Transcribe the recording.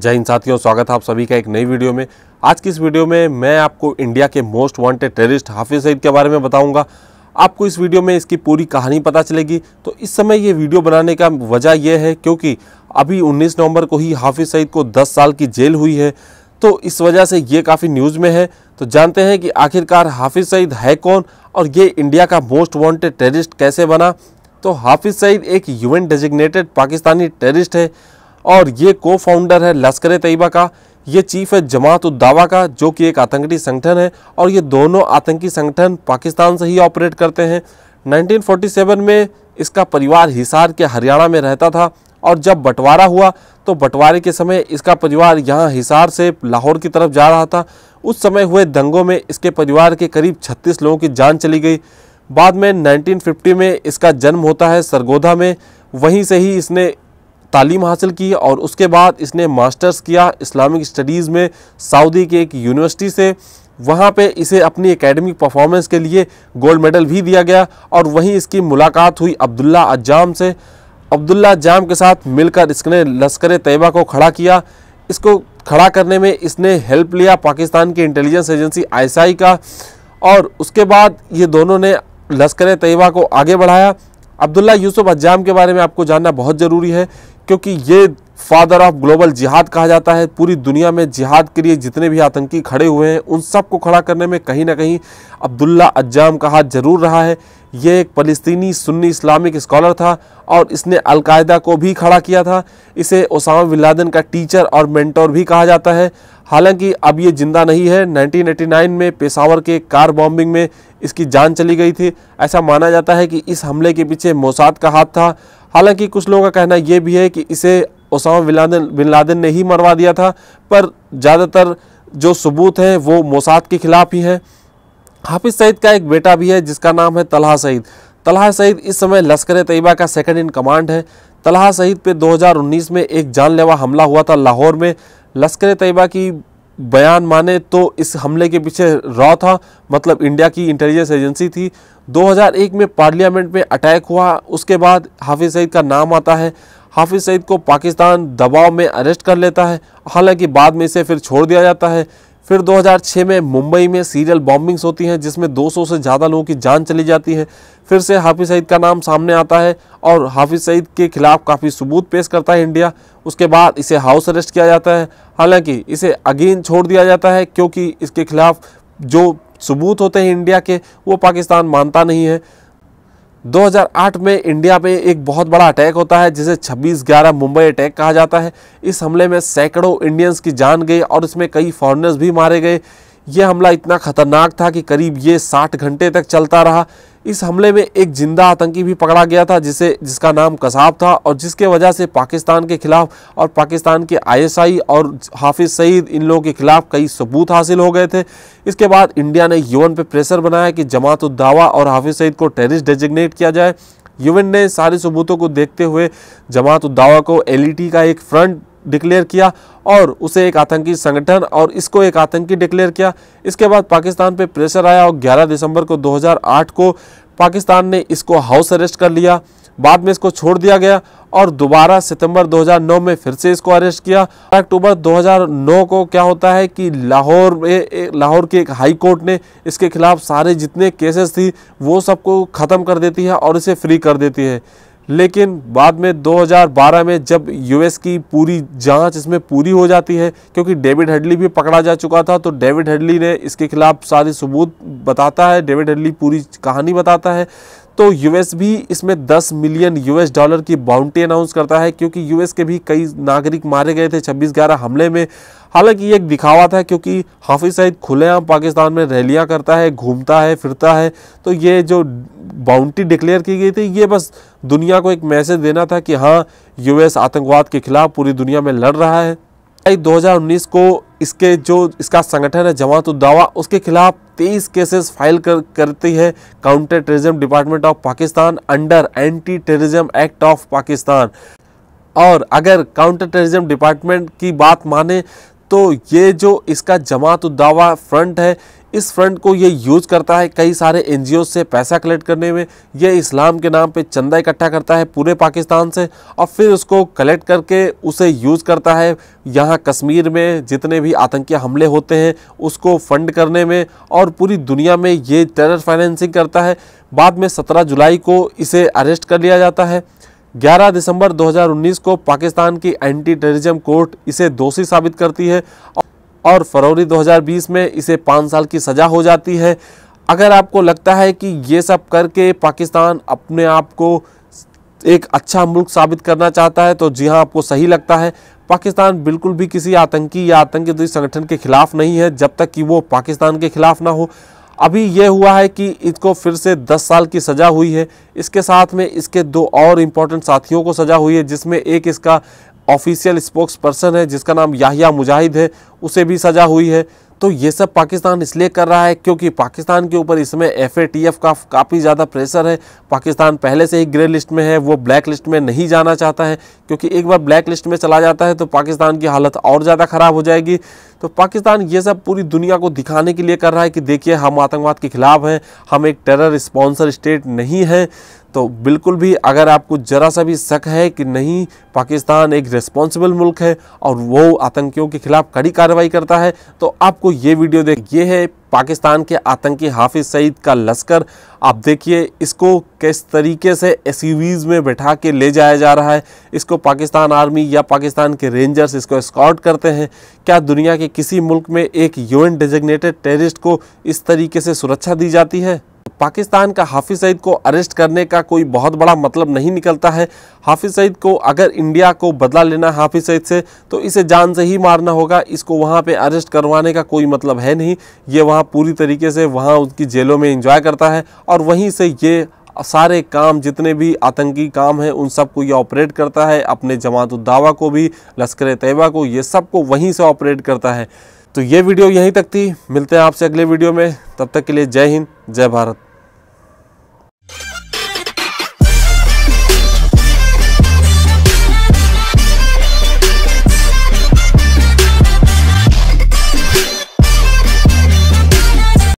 जय हिंद साथियों स्वागत है आप सभी का एक नई वीडियो में आज की इस वीडियो में मैं आपको इंडिया के most wanted terrorist Hafiz Saeed के बारे में बताऊंगा आपको इस वीडियो में इसकी पूरी कहानी पता चलेगी तो इस समय ये वीडियो बनाने का वजह यह है क्योंकि अभी 19 नवंबर को ही हाफिज सईद को 10 साल की जेल हुई है तो इस वजह से ये काफ़ी न्यूज़ में है तो जानते हैं कि आखिरकार हाफिज सईद है कौन और ये इंडिया का मोस्ट वॉन्टेड टेररिस्ट कैसे बना तो हाफिज सईद एक यू डेजिग्नेटेड पाकिस्तानी टेररिस्ट है और ये को फाउंडर है लश्कर तैयबा का ये चीफ है जमात उद्दावा का जो कि एक आतंकी संगठन है और ये दोनों आतंकी संगठन पाकिस्तान से ही ऑपरेट करते हैं 1947 में इसका परिवार हिसार के हरियाणा में रहता था और जब बंटवारा हुआ तो बंटवारे के समय इसका परिवार यहाँ हिसार से लाहौर की तरफ जा रहा था उस समय हुए दंगों में इसके परिवार के करीब 36 लोगों की जान चली गई बाद में 1950 में इसका जन्म होता है सरगोधा में वहीं से ही इसने तालीम हासिल की और उसके बाद इसने मास्टर्स किया इस्लामिक स्टडीज़ में सऊदी के एक यूनिवर्सिटी से वहाँ पे इसे अपनी एकेडमिक परफॉर्मेंस के लिए गोल्ड मेडल भी दिया गया और वहीं इसकी मुलाकात हुई अब्दुल्ला अजाम से अब्दुल्ला अजाम के साथ मिलकर इसने लश्कर तैयबा को खड़ा किया इसको खड़ा करने में इसने हेल्प लिया पाकिस्तान की इंटेलिजेंस एजेंसी आईएसआई का और उसके बाद ये दोनों ने लश्कर तैयबा को आगे बढ़ाया अब्दुल्ला यूसुफ अजाम के बारे में आपको जानना बहुत ज़रूरी है क्योंकि ये फादर ऑफ ग्लोबल जिहाद कहा जाता है पूरी दुनिया में जिहाद के लिए जितने भी आतंकी खड़े हुए हैं उन सबको खड़ा करने में कहीं ना कहीं अब्दुल्ला अज्जाम का हाथ जरूर रहा है ये एक फ़लस्तनी सुन्नी इस्लामिक स्कॉलर था और इसने अलकायदा को भी खड़ा किया था इसे ओसामा विलादन का टीचर और मेंटोर भी कहा जाता है हालांकि अब ये ज़िंदा नहीं है 1989 में पेशावर के कार बॉम्बिंग में इसकी जान चली गई थी ऐसा माना जाता है कि इस हमले के पीछे मोसाद का हाथ था हालांकि कुछ लोगों का कहना यह भी है कि इसे Osama bin Laden bin Laden ने ही मरवा दिया था पर ज़्यादातर जो सबूत हैं वो मोसाद के ख़िलाफ़ ही हैं हाफिज़ सईद का एक बेटा भी है जिसका नाम है तलहा सईद तलहा सईद इस समय लश्कर तैयबा का सेकंड इन कमांड है तलहा सईद पे 2019 में एक जानलेवा हमला हुआ था लाहौर में लश्कर तैयबा की बयान माने तो इस हमले के पीछे रॉ था मतलब इंडिया की इंटेलिजेंस एजेंसी थी 2001 में पार्लियामेंट में अटैक हुआ उसके बाद हाफिज़ सईद का नाम आता है हाफिज़ सईद को पाकिस्तान दबाव में अरेस्ट कर लेता है हालांकि बाद में इसे फिर छोड़ दिया जाता है फिर 2006 में मुंबई में सीरियल बॉम्बिंग्स होती हैं जिसमें 200 से ज़्यादा लोगों की जान चली जाती है फिर से हाफिज़ सईद का नाम सामने आता है और हाफिज़ सईद के खिलाफ काफ़ी सबूत पेश करता है इंडिया उसके बाद इसे हाउस अरेस्ट किया जाता है हालांकि इसे अगेन छोड़ दिया जाता है क्योंकि इसके खिलाफ जो सबूत होते हैं इंडिया के वो पाकिस्तान मानता नहीं है 2008 में इंडिया में एक बहुत बड़ा अटैक होता है जिसे 26 ग्यारह मुंबई अटैक कहा जाता है इस हमले में सैकड़ों इंडियंस की जान गई और इसमें कई फॉरनर्स भी मारे गए ये हमला इतना खतरनाक था कि करीब ये 60 घंटे तक चलता रहा इस हमले में एक जिंदा आतंकी भी पकड़ा गया था जिसे जिसका नाम कसाब था और जिसके वजह से पाकिस्तान के खिलाफ और पाकिस्तान के आईएसआई और हाफिज सईद इन लोगों के खिलाफ कई सबूत हासिल हो गए थे इसके बाद इंडिया ने यूएन पे प्रेशर बनाया कि जमात उद्दावा और हाफिज सईद को टेररिस्ट डेजिग्नेट किया जाए यूएन ने सारे सबूतों को देखते हुए जमात उद्दावा को एल का एक फ्रंट डिक्लेयर किया और उसे एक आतंकी संगठन और इसको एक आतंकी डिक्लेयर किया इसके बाद पाकिस्तान पे प्रेशर आया और 11 दिसंबर को 2008 को पाकिस्तान ने इसको हाउस अरेस्ट कर लिया बाद में इसको छोड़ दिया गया और दोबारा सितंबर 2009 में फिर से इसको अरेस्ट किया अक्टूबर 2009 को क्या होता है कि लाहौर में लाहौर के एक हाई कोर्ट ने इसके खिलाफ सारे जितने केसेस थी वो सबको ख़त्म कर देती है और इसे फ्री कर देती है लेकिन बाद में 2012 में जब यूएस की पूरी जांच इसमें पूरी हो जाती है क्योंकि डेविड हेडली भी पकड़ा जा चुका था तो डेविड हेडली ने इसके खिलाफ सारे सबूत बताता है डेविड हेडली पूरी कहानी बताता है तो यूएस भी इसमें 10 मिलियन यूएस डॉलर की बाउंटी अनाउंस करता है क्योंकि यूएस के भी कई नागरिक मारे गए थे छब्बीस ग्यारह हमले में हालांकि ये एक दिखावा था क्योंकि हाफिज सईद खुलेआम पाकिस्तान में रैलियां करता है घूमता है फिरता है तो ये जो बाउंटी डिक्लेयर की गई थी ये बस दुनिया को एक मैसेज देना था कि हाँ यूएस आतंकवाद के खिलाफ पूरी दुनिया में लड़ रहा है दो हज़ार को इसके जो इसका संगठन है जमात उद्दावा उसके खिलाफ तेईस केसेस फाइल कर करती है counter terrorism department of Pakistan under anti terrorism act of Pakistan और अगर काउंटर टेररिज्म डिपार्टमेंट की बात माने तो ये जो इसका जमात उद्दावा फ्रंट है इस फंड को ये यूज करता है कई सारे एन से पैसा कलेक्ट करने में यह इस्लाम के नाम पर चंदा इकट्ठा करता है पूरे पाकिस्तान से और फिर उसको कलेक्ट करके उसे यूज़ करता है यहाँ कश्मीर में जितने भी आतंकी हमले होते हैं उसको फंड करने में और पूरी दुनिया में ये टेरर फाइनेंसिंग करता है बाद में 17 जुलाई को इसे अरेस्ट कर लिया जाता है 11 दिसंबर 2019 को पाकिस्तान की एंटी टेररिज्म कोर्ट इसे दोषी साबित करती है और फरवरी 2020 में इसे पाँच साल की सज़ा हो जाती है अगर आपको लगता है कि ये सब करके पाकिस्तान अपने आप को एक अच्छा मुल्क साबित करना चाहता है तो जी हाँ आपको सही लगता है पाकिस्तान बिल्कुल भी किसी आतंकी या आतंकी संगठन के खिलाफ नहीं है जब तक कि वो पाकिस्तान के खिलाफ ना हो अभी यह हुआ है कि इसको फिर से 10 साल की सज़ा हुई है इसके साथ में इसके दो और इम्पोर्टेंट साथियों को सज़ा हुई है जिसमें एक इसका ऑफिशियल स्पोक्स पर्सन है जिसका नाम याहिया मुजाहिद है उसे भी सजा हुई है तो ये सब पाकिस्तान इसलिए कर रहा है क्योंकि पाकिस्तान के ऊपर इसमें एफ का काफ़ी ज़्यादा प्रेशर है पाकिस्तान पहले से ही ग्रे लिस्ट में है वो ब्लैक लिस्ट में नहीं जाना चाहता है क्योंकि एक बार ब्लैक लिस्ट में चला जाता है तो पाकिस्तान की हालत और ज़्यादा ख़राब हो जाएगी तो पाकिस्तान ये सब पूरी दुनिया को दिखाने के लिए कर रहा है कि देखिए हम आतंकवाद के ख़िलाफ़ हैं हम एक टेरर स्पॉन्सर स्टेट नहीं हैं तो बिल्कुल भी अगर आपको ज़रा सा भी शक है कि नहीं पाकिस्तान एक रिस्पॉन्सिबल मुल्क है और वो आतंकियों के खिलाफ कड़ी कार्रवाई कार्रवाई करता है तो आपको ये वीडियो देख ये है पाकिस्तान के आतंकी हाफिज सईद का लश्कर आप देखिए इसको किस तरीके से एस में बैठा के ले जाया जा रहा है इसको पाकिस्तान आर्मी या पाकिस्तान के रेंजर्स इसको स्कॉट करते हैं क्या दुनिया के किसी मुल्क में एक यूएन डिजिग्नेटेड टेररिस्ट को इस तरीके से सुरक्षा दी जाती है पाकिस्तान का हाफिज सईद को अरेस्ट करने का कोई बहुत बड़ा मतलब नहीं निकलता है हाफिज सईद को अगर इंडिया को बदला लेना है हाफिज सईद से तो इसे जान से ही मारना होगा इसको वहाँ पे अरेस्ट करवाने का कोई मतलब है नहीं ये वहाँ पूरी तरीके से वहाँ उनकी जेलों में इंजॉय करता है और वहीं से ये सारे काम जितने भी आतंकी काम हैं उन सबको ये ऑपरेट करता है अपने जमात दावा को भी लश्कर तैयबा को ये सबको वहीं से ऑपरेट करता है तो ये वीडियो यहीं तक थी मिलते हैं आपसे अगले वीडियो में तब तक के लिए जय हिंद जय भारत